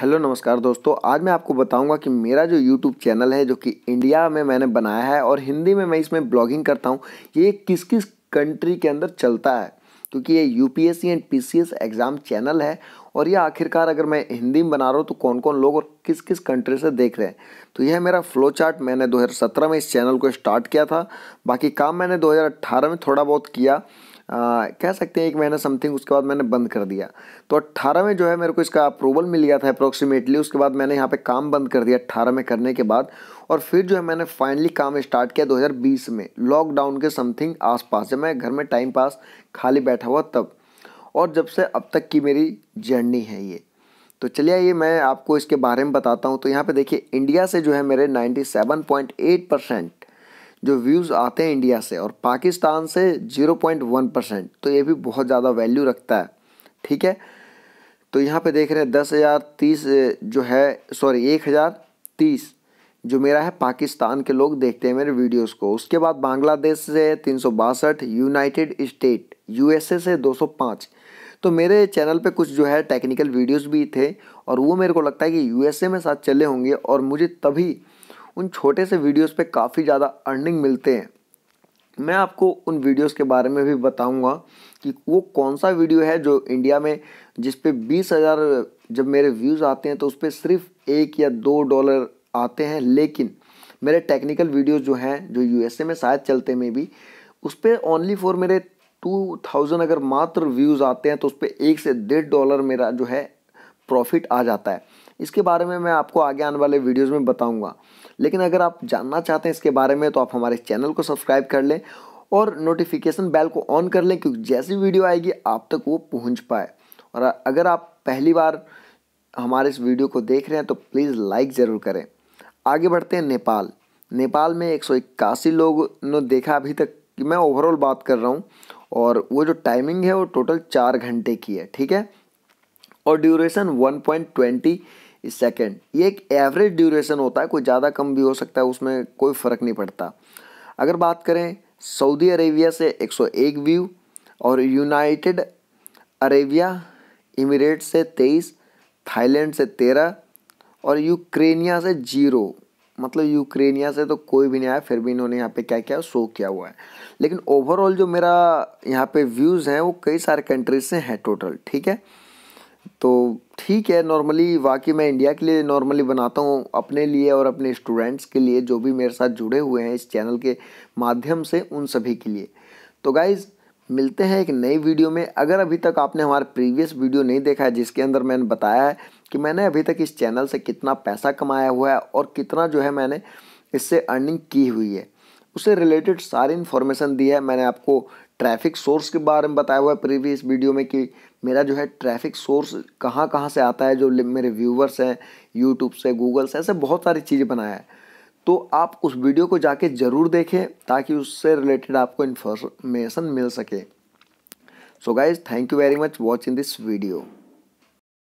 hello नमस्कार दोस्तों आज मैं आपको बताऊंगा कि मेरा जो यूट्यूब चैनल है जो कि इंडिया में मैंने बनाया है और हिंदी में मैं इसमें ब्लॉगिंग करता हूं ये किस किस कंट्री के अंदर चलता है क्योंकि ये UPSC and PCS exam channel है और ये आखिरकार अगर मैं हिंदी में बना रहा हूँ तो कौन कौन लोग और किस किस कंट्री से देख रहे हैं तो यह है मेरा फ्लो चार्ट मैंने दो में इस चैनल को स्टार्ट किया था बाकी काम मैंने दो में थोड़ा बहुत किया आ, कह सकते हैं एक महीना समथिंग उसके बाद मैंने बंद कर दिया तो अट्ठारह में जो है मेरे को इसका अप्रूवल मिल गया था अप्रोक्सीमेटली उसके बाद मैंने यहाँ पे काम बंद कर दिया अट्ठारह में करने के बाद और फिर जो है मैंने फाइनली काम स्टार्ट किया 2020 में लॉकडाउन के समथिंग आसपास जब मैं घर में टाइम पास खाली बैठा हुआ तब और जब से अब तक की मेरी जर्नी है ये तो चलिए ये मैं आपको इसके बारे में बताता हूँ तो यहाँ पे देखिए इंडिया से जो है मेरे 97.8 परसेंट जो व्यूज़ आते हैं इंडिया से और पाकिस्तान से ज़ीरो पॉइंट वन परसेंट तो ये भी बहुत ज़्यादा वैल्यू रखता है ठीक है तो यहाँ पे देख रहे हैं दस हज़ार तीस जो है सॉरी एक हज़ार तीस जो मेरा है पाकिस्तान के लोग देखते हैं मेरे वीडियोस को उसके बाद बांग्लादेश से तीन सौ बासठ यूनाइटेड स्टेट ए से दो सौ पाँच तो मेरे चैनल पे कुछ जो है टेक्निकल वीडियोस भी थे और वो मेरे को लगता है कि यूएसए में साथ चले होंगे और मुझे तभी उन छोटे से वीडियोस पे काफ़ी ज़्यादा अर्निंग मिलते हैं मैं आपको उन वीडियोस के बारे में भी बताऊंगा कि वो कौन सा वीडियो है जो इंडिया में जिस पे बीस हज़ार जब मेरे व्यूज़ आते हैं तो उस पर सिर्फ एक या दो डॉलर आते हैं लेकिन मेरे टेक्निकल वीडियोज़ जो हैं जो यूएसए में शायद चलते में भी उस पर ओनली फॉर मेरे टू थाउजेंड अगर मात्र व्यूज़ आते हैं तो उस पर एक से डेढ़ डॉलर मेरा जो है प्रॉफिट आ जाता है इसके बारे में मैं आपको आगे आने वाले वीडियोज़ में बताऊँगा लेकिन अगर आप जानना चाहते हैं इसके बारे में तो आप हमारे चैनल को सब्सक्राइब कर लें और नोटिफिकेशन बेल को ऑन कर लें क्योंकि जैसी वीडियो आएगी आप तक वो पहुँच पाए और अगर आप पहली बार हमारे इस वीडियो को देख रहे हैं तो प्लीज़ लाइक ज़रूर करें आगे बढ़ते हैं नेपाल नेपाल में एक सौ इक्यासी लोग ने देखा अभी तक कि मैं ओवरऑल बात कर रहा हूँ और वो जो टाइमिंग है वो टोटल चार घंटे की है ठीक है और duration one point twenty second ये एक एवरेज ड्यूरेशन होता है कोई ज़्यादा कम भी हो सकता है उसमें कोई फ़र्क नहीं पड़ता अगर बात करें सऊदी अरेबिया से 101 व्यू और यूनाइटेड अरेबिया इमिरेट से 23 थाईलैंड से 13 और यूक्रेनिया से जीरो मतलब यूक्रेनिया से तो कोई भी नहीं आया फिर भी इन्होंने यहाँ पे क्या किया शो किया हुआ है लेकिन ओवरऑल जो मेरा यहाँ पे व्यूज़ हैं वो कई सारे कंट्रीज से हैं टोटल ठीक है तो ठीक है नॉर्मली वाकई मैं इंडिया के लिए नॉर्मली बनाता हूँ अपने लिए और अपने स्टूडेंट्स के लिए जो भी मेरे साथ जुड़े हुए हैं इस चैनल के माध्यम से उन सभी के लिए तो गाइज़ मिलते हैं एक नई वीडियो में अगर अभी तक आपने हमारा प्रीवियस वीडियो नहीं देखा है जिसके अंदर मैंने बताया है कि मैंने अभी तक इस चैनल से कितना पैसा कमाया हुआ है और कितना जो है मैंने इससे अर्निंग की हुई है उससे रिलेटेड सारी इन्फॉर्मेशन दी है मैंने आपको ट्रैफिक सोर्स के बारे में बताया हुआ है प्रीवियस वीडियो में कि मेरा जो है ट्रैफिक सोर्स कहाँ कहाँ से आता है जो मेरे व्यूवर्स हैं यूट्यूब से गूगल से ऐसे बहुत सारी चीज़ें बनाया है तो आप उस वीडियो को जाके ज़रूर देखें ताकि उससे रिलेटेड आपको इन्फॉर्मेशन मिल सके so guys thank you very much watching this video